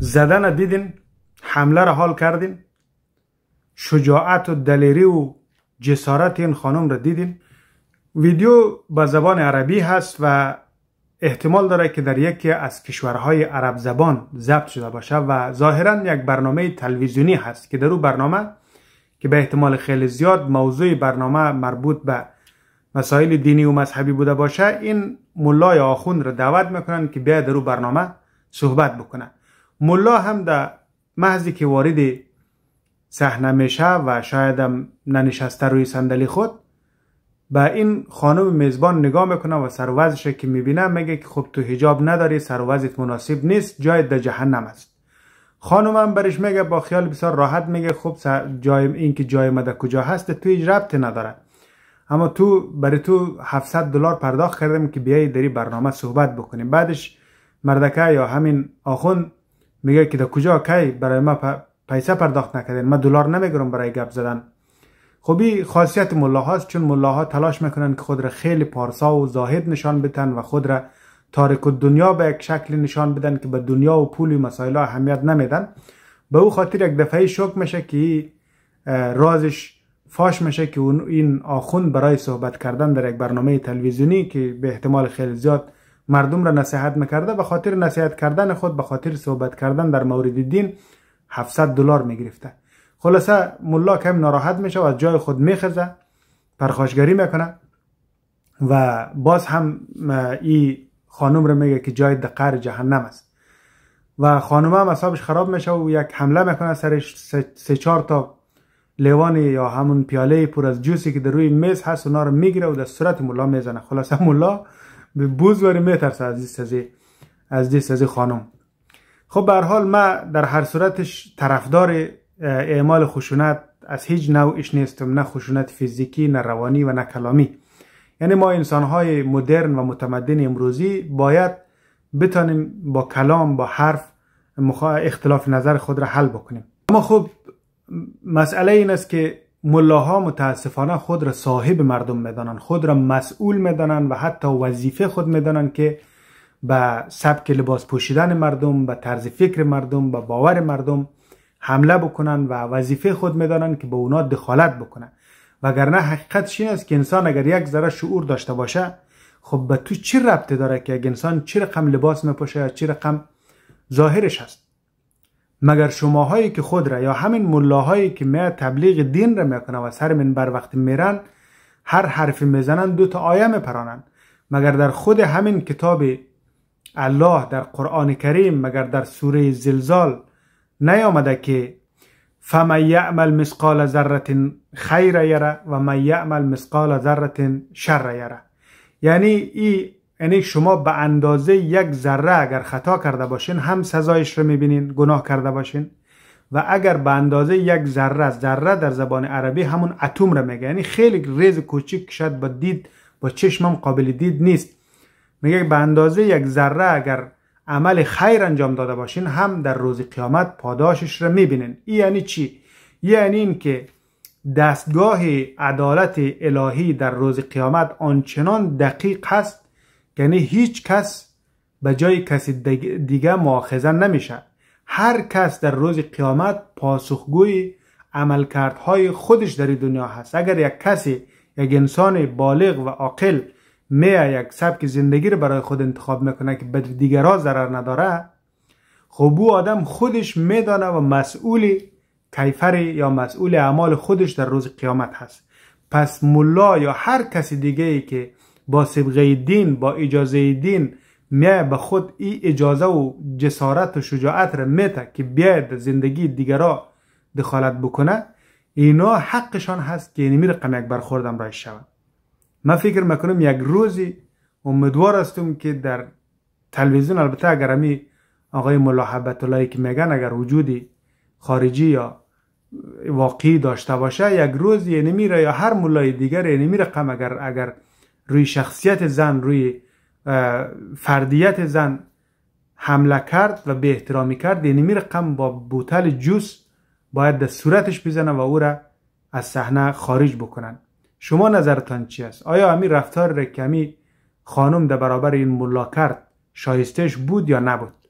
زدن دیدین حمله را حال کردین شجاعت و دلیری و جسارت این خانم را دیدین ویدیو به زبان عربی هست و احتمال داره که در یکی از کشورهای عرب زبان ضبط شده باشه و ظاهرا یک برنامه تلویزیونی هست که در او برنامه که به احتمال خیلی زیاد موضوع برنامه مربوط به مسائل دینی و مذهبی بوده باشه این ملای آخوند را دعوت میکنن که بیا در او برنامه صحبت بکنه ملا هم در محضی که وارد صحنه میشه و شاید هم ننشسته روی صندلی خود به این خانم میزبان نگاه میکنه و سروزش که میبینه میگه که خب تو حجاب نداری سروزت مناسب نیست جایت در جهنم است هم برش میگه با خیال بسیار راحت میگه خب جای این که جای مده کجا هست تو هیچ نداره اما تو برای تو 700 دلار پرداخت کردم که بیای داری برنامه صحبت بکنیم بعدش مردکه یا همین آخون میگه که در کجا کی برای ما پیسه پرداخت نکردین من دلار نمیگرم برای گپ زدن خب این خاصیت ملاهاست چون ملاها تلاش میکنن که خود را خیلی پارسا و زاهد نشان بتن و خود را تارک دنیا به یک شکل نشان بدن که به دنیا و پول و مسائل اهمیت نمیدن به او خاطر یک دفعه شک میشه که رازش فاش میشه که این آخوند برای صحبت کردن در یک برنامه تلویزیونی که به احتمال خیلی زیاد مردم را نصیحت میکرده به خاطر نصیحت کردن خود به خاطر صحبت کردن در مورد دین 700 دلار میگرفته خلاصه ملا کم ناراحت میشه و از جای خود میخزه پرخاشگری میکنه و باز هم این خانم رو میگه که جای دقر جهنم است و خانم هم اصابش خراب میشه و یک حمله میکنه سرش سه چهار تا لیوان یا همون پیاله پر از جوسی که در روی میز هست اونا رو میگیره و در صورت ملا میزنه خلاصه ملا به بوزوری میترسه از دیست از از دیست از خانم خب به حال ما در هر صورتش طرفدار اعمال خشونت از هیچ نوعش نیستم نه خشونت فیزیکی نه روانی و نه کلامی یعنی ما های مدرن و متمدن امروزی باید بتانیم با کلام با حرف اختلاف نظر خود را حل بکنیم اما خب مسئله این است که ملاها متاسفانه خود را صاحب مردم میدانند خود را مسئول میدانند و حتی وظیفه خود میدانند که به سبک لباس پوشیدن مردم به طرز فکر مردم به باور مردم حمله بکنن و وظیفه خود میدانن که به اونا دخالت بکنن وگرنه حقیقت این است که انسان اگر یک ذره شعور داشته باشه خب به تو چی ربطه داره که اگر انسان چه رقم لباس میپوشه یا چه رقم ظاهرش هست مگر شماهایی که خود را یا همین ملاهایی که می تبلیغ دین را میکنه و سر منبر وقتی میرن هر حرفی میزنن دو تا آیه میپرانن مگر در خود همین کتاب الله در قرآن کریم مگر در سوره زلزال نیامده که فمن یعمل مثقال ذره خیر یره و من یعمل مثقال ذره شر یره یعنی ای یعنی شما به اندازه یک ذره اگر خطا کرده باشین هم سزایش رو میبینین گناه کرده باشین و اگر به اندازه یک ذره ذره در زبان عربی همون اتم رو میگه یعنی خیلی ریز کوچیک شد با دید با چشمم قابل دید نیست میگه به اندازه یک ذره اگر عمل خیر انجام داده باشین هم در روز قیامت پاداشش را میبینین یعنی چی یعنی که دستگاه عدالت الهی در روز قیامت آنچنان دقیق هست یعنی هیچ کس به جای کسی دیگه معاخذه نمیشه هر کس در روز قیامت پاسخگوی عملکردهای خودش در دنیا هست اگر یک کسی یک انسان بالغ و عاقل میه یک سبک زندگی رو برای خود انتخاب میکنه که به دیگرها ضرر نداره خب او آدم خودش میدانه و مسئول کیفر یا مسئول اعمال خودش در روز قیامت هست پس ملا یا هر کسی دیگه ای که با سبغه دین با اجازه دین می به خود ای اجازه و جسارت و شجاعت رو میته که بیاید زندگی دیگرا دخالت بکنه اینا حقشان هست که اینمی یعنی رقم یک برخوردم رایش شود من فکر میکنم یک روزی امیدوار هستم که در تلویزیون البته اگر امی آقای ملاحبت اللهی که میگن اگر وجودی خارجی یا واقعی داشته باشه یک روز یعنی یا هر ملای دیگر یعنی رقم اگر اگر روی شخصیت زن روی فردیت زن حمله کرد و به احترامی کرد یعنی قم با بوتل جوس باید در صورتش بزنه و او را از صحنه خارج بکنن شما نظرتان چی است آیا همین رفتار کمی خانم در برابر این ملا کرد شایستش بود یا نبود